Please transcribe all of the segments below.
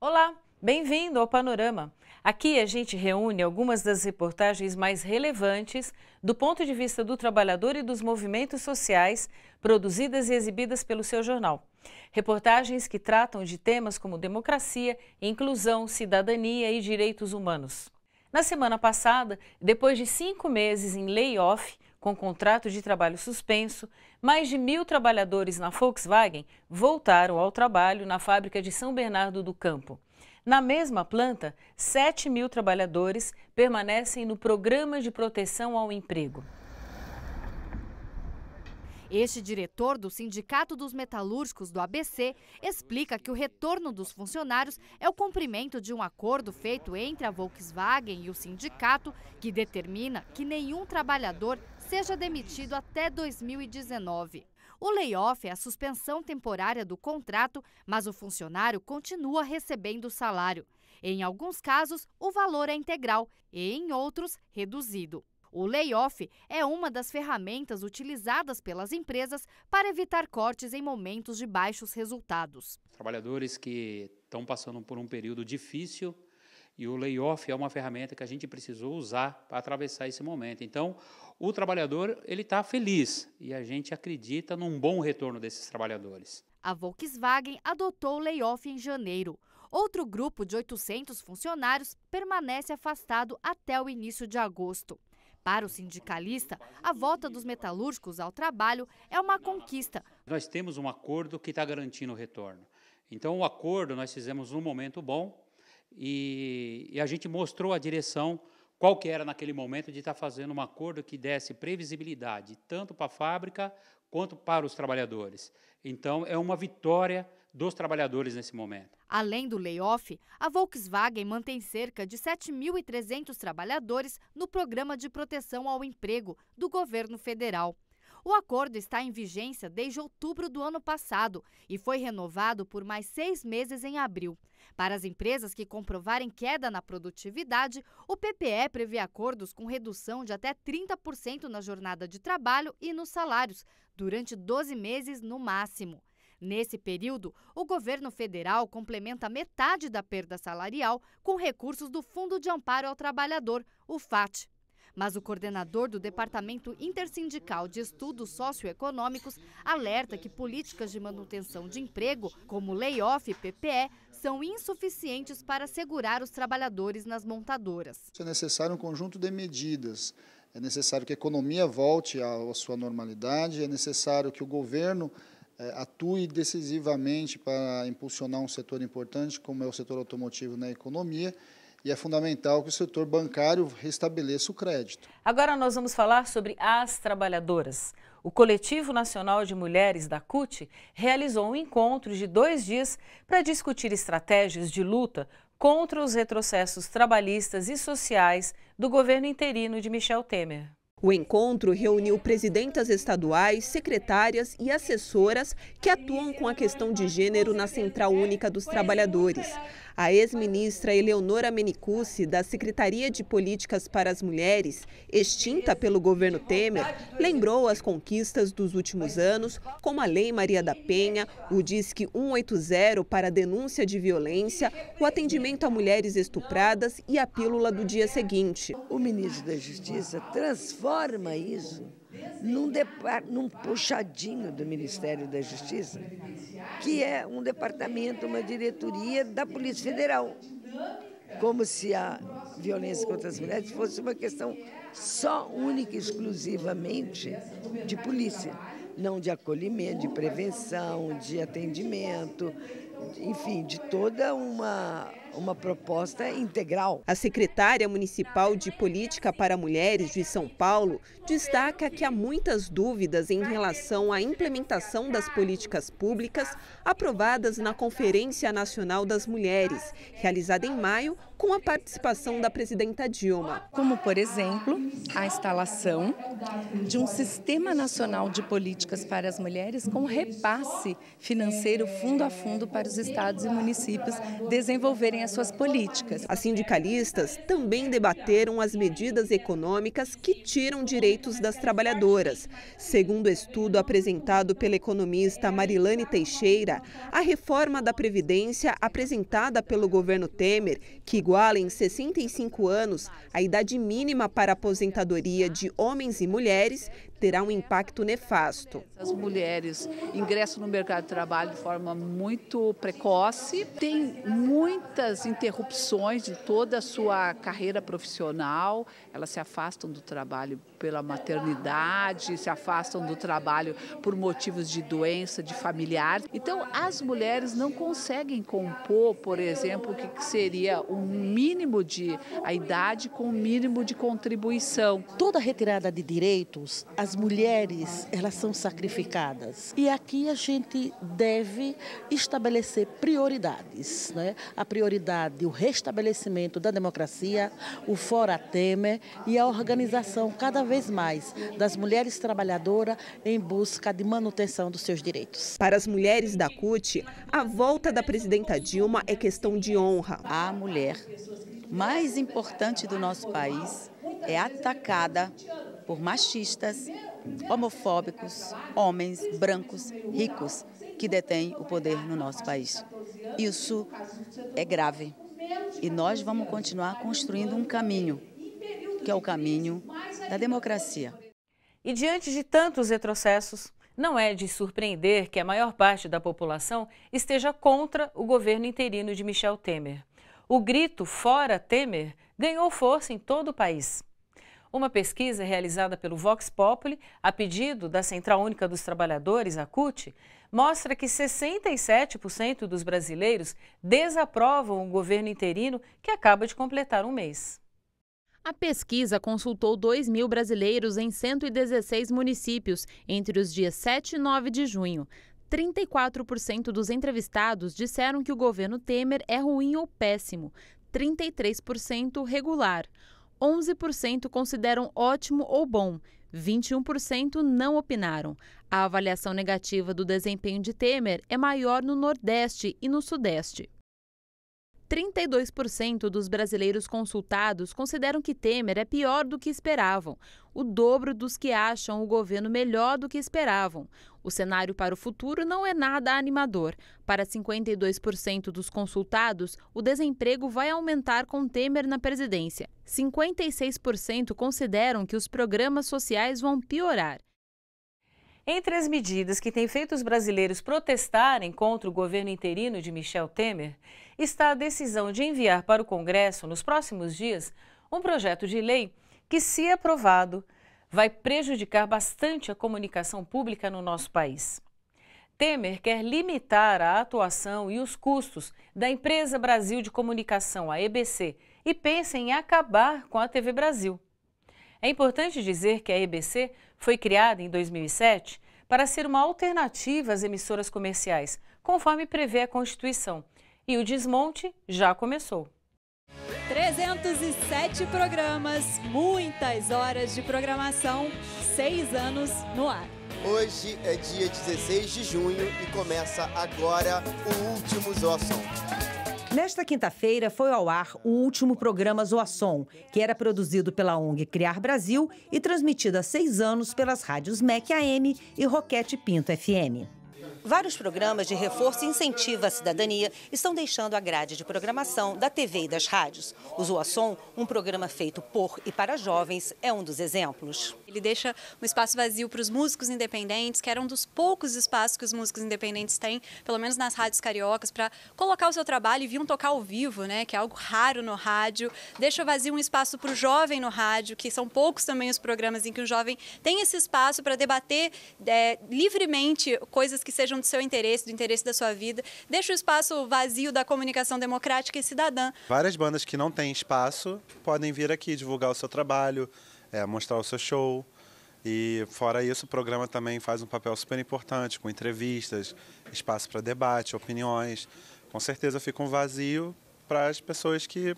Olá, bem-vindo ao Panorama. Aqui a gente reúne algumas das reportagens mais relevantes do ponto de vista do trabalhador e dos movimentos sociais produzidas e exibidas pelo seu jornal. Reportagens que tratam de temas como democracia, inclusão, cidadania e direitos humanos. Na semana passada, depois de cinco meses em layoff, com contrato de trabalho suspenso, mais de mil trabalhadores na Volkswagen voltaram ao trabalho na fábrica de São Bernardo do Campo. Na mesma planta, 7 mil trabalhadores permanecem no Programa de Proteção ao Emprego. Este diretor do Sindicato dos Metalúrgicos do ABC explica que o retorno dos funcionários é o cumprimento de um acordo feito entre a Volkswagen e o sindicato, que determina que nenhum trabalhador seja demitido até 2019. O layoff é a suspensão temporária do contrato, mas o funcionário continua recebendo o salário. Em alguns casos, o valor é integral e, em outros, reduzido. O layoff é uma das ferramentas utilizadas pelas empresas para evitar cortes em momentos de baixos resultados. Trabalhadores que estão passando por um período difícil e o layoff é uma ferramenta que a gente precisou usar para atravessar esse momento. Então, o trabalhador ele está feliz e a gente acredita num bom retorno desses trabalhadores. A Volkswagen adotou o layoff em janeiro. Outro grupo de 800 funcionários permanece afastado até o início de agosto. Para o sindicalista, a volta dos metalúrgicos ao trabalho é uma conquista. Nós temos um acordo que está garantindo o retorno. Então, o acordo nós fizemos num momento bom e, e a gente mostrou a direção qual que era naquele momento de estar fazendo um acordo que desse previsibilidade tanto para a fábrica quanto para os trabalhadores. Então, é uma vitória dos trabalhadores nesse momento. Além do layoff, a Volkswagen mantém cerca de 7.300 trabalhadores no Programa de Proteção ao Emprego do governo federal. O acordo está em vigência desde outubro do ano passado e foi renovado por mais seis meses em abril. Para as empresas que comprovarem queda na produtividade, o PPE prevê acordos com redução de até 30% na jornada de trabalho e nos salários, durante 12 meses no máximo. Nesse período, o governo federal complementa metade da perda salarial com recursos do Fundo de Amparo ao Trabalhador, o FAT. Mas o coordenador do Departamento Intersindical de Estudos Socioeconômicos alerta que políticas de manutenção de emprego, como layoff e PPE, são insuficientes para segurar os trabalhadores nas montadoras. É necessário um conjunto de medidas. É necessário que a economia volte à sua normalidade, é necessário que o governo eh, atue decisivamente para impulsionar um setor importante como é o setor automotivo na economia e é fundamental que o setor bancário restabeleça o crédito. Agora nós vamos falar sobre as trabalhadoras o Coletivo Nacional de Mulheres da CUT realizou um encontro de dois dias para discutir estratégias de luta contra os retrocessos trabalhistas e sociais do governo interino de Michel Temer. O encontro reuniu presidentas estaduais, secretárias e assessoras que atuam com a questão de gênero na Central Única dos Trabalhadores. A ex-ministra Eleonora Menicucci, da Secretaria de Políticas para as Mulheres, extinta pelo governo Temer, lembrou as conquistas dos últimos anos, como a Lei Maria da Penha, o Disque 180 para denúncia de violência, o atendimento a mulheres estupradas e a pílula do dia seguinte. O ministro da Justiça transforma isso num, num puxadinho do Ministério da Justiça, que é um departamento, uma diretoria da Polícia Federal. Como se a violência contra as mulheres fosse uma questão só, única e exclusivamente de polícia, não de acolhimento, de prevenção, de atendimento, enfim, de toda uma uma proposta integral. A secretária municipal de Política para Mulheres de São Paulo destaca que há muitas dúvidas em relação à implementação das políticas públicas aprovadas na Conferência Nacional das Mulheres, realizada em maio com a participação da presidenta Dilma. Como, por exemplo, a instalação de um Sistema Nacional de Políticas para as Mulheres com repasse financeiro fundo a fundo para os estados e municípios desenvolverem as suas políticas. As sindicalistas também debateram as medidas econômicas que tiram direitos das trabalhadoras. Segundo estudo apresentado pela economista Marilane Teixeira, a reforma da Previdência apresentada pelo governo Temer, que iguala em 65 anos a idade mínima para aposentadoria de homens e mulheres, terá um impacto nefasto. As mulheres ingressam no mercado de trabalho de forma muito precoce, têm muitas interrupções de toda a sua carreira profissional, elas se afastam do trabalho pela maternidade, se afastam do trabalho por motivos de doença, de familiar. Então, as mulheres não conseguem compor, por exemplo, o que seria um mínimo de a idade com o mínimo de contribuição. Toda retirada de direitos, as mulheres, elas são sacrificadas. E aqui a gente deve estabelecer prioridades, né? A prioridade, o restabelecimento da democracia, o fora Temer e a organização cada vez vez mais das mulheres trabalhadoras em busca de manutenção dos seus direitos. Para as mulheres da CUT, a volta da presidenta Dilma é questão de honra. A mulher mais importante do nosso país é atacada por machistas, homofóbicos, homens brancos, ricos, que detêm o poder no nosso país. Isso é grave. E nós vamos continuar construindo um caminho, que é o caminho da democracia. E diante de tantos retrocessos, não é de surpreender que a maior parte da população esteja contra o governo interino de Michel Temer. O grito Fora Temer ganhou força em todo o país. Uma pesquisa realizada pelo Vox Populi, a pedido da Central Única dos Trabalhadores, a CUT, mostra que 67% dos brasileiros desaprovam o governo interino que acaba de completar um mês. A pesquisa consultou 2 mil brasileiros em 116 municípios entre os dias 7 e 9 de junho. 34% dos entrevistados disseram que o governo Temer é ruim ou péssimo, 33% regular. 11% consideram ótimo ou bom, 21% não opinaram. A avaliação negativa do desempenho de Temer é maior no Nordeste e no Sudeste. 32% dos brasileiros consultados consideram que Temer é pior do que esperavam, o dobro dos que acham o governo melhor do que esperavam. O cenário para o futuro não é nada animador. Para 52% dos consultados, o desemprego vai aumentar com Temer na presidência. 56% consideram que os programas sociais vão piorar. Entre as medidas que têm feito os brasileiros protestarem contra o governo interino de Michel Temer, está a decisão de enviar para o Congresso, nos próximos dias, um projeto de lei que, se aprovado, vai prejudicar bastante a comunicação pública no nosso país. Temer quer limitar a atuação e os custos da Empresa Brasil de Comunicação, a EBC, e pensa em acabar com a TV Brasil. É importante dizer que a EBC foi criada em 2007 para ser uma alternativa às emissoras comerciais, conforme prevê a Constituição. E o desmonte já começou. 307 programas, muitas horas de programação, seis anos no ar. Hoje é dia 16 de junho e começa agora o último Zoação. Nesta quinta-feira foi ao ar o último programa Zoação, que era produzido pela ONG Criar Brasil e transmitido há seis anos pelas rádios MEC AM e Roquete Pinto FM. Vários programas de reforço e incentivo à cidadania estão deixando a grade de programação da TV e das rádios. O Zoação, um programa feito por e para jovens, é um dos exemplos. Ele deixa um espaço vazio para os músicos independentes, que era um dos poucos espaços que os músicos independentes têm, pelo menos nas rádios cariocas, para colocar o seu trabalho e vir um tocar ao vivo, né? Que é algo raro no rádio. Deixa vazio um espaço para o jovem no rádio, que são poucos também os programas em que o jovem tem esse espaço para debater é, livremente coisas que sejam do seu interesse, do interesse da sua vida. Deixa o espaço vazio da comunicação democrática e cidadã. Várias bandas que não têm espaço podem vir aqui divulgar o seu trabalho, é, mostrar o seu show. E fora isso, o programa também faz um papel super importante, com entrevistas, espaço para debate, opiniões. Com certeza fica um vazio para as pessoas que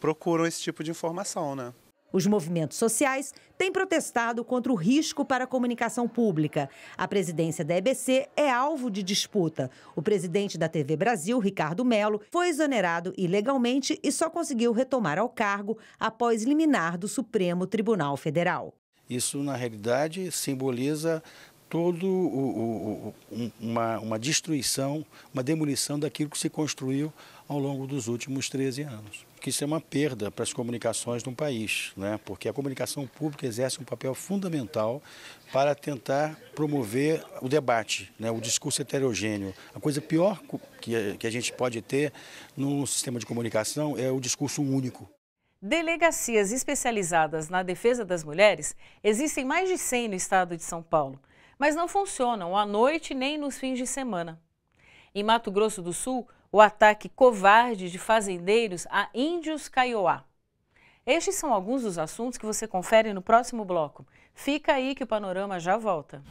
procuram esse tipo de informação, né? Os movimentos sociais têm protestado contra o risco para a comunicação pública. A presidência da EBC é alvo de disputa. O presidente da TV Brasil, Ricardo Melo, foi exonerado ilegalmente e só conseguiu retomar ao cargo após liminar do Supremo Tribunal Federal. Isso, na realidade, simboliza todo o, o, uma, uma destruição, uma demolição daquilo que se construiu ao longo dos últimos 13 anos que isso é uma perda para as comunicações de um país, né? porque a comunicação pública exerce um papel fundamental para tentar promover o debate, né? o discurso heterogêneo. A coisa pior que a gente pode ter no sistema de comunicação é o discurso único. Delegacias especializadas na defesa das mulheres existem mais de 100 no estado de São Paulo, mas não funcionam à noite nem nos fins de semana. Em Mato Grosso do Sul, o ataque covarde de fazendeiros a índios Caioá. Estes são alguns dos assuntos que você confere no próximo bloco. Fica aí que o panorama já volta.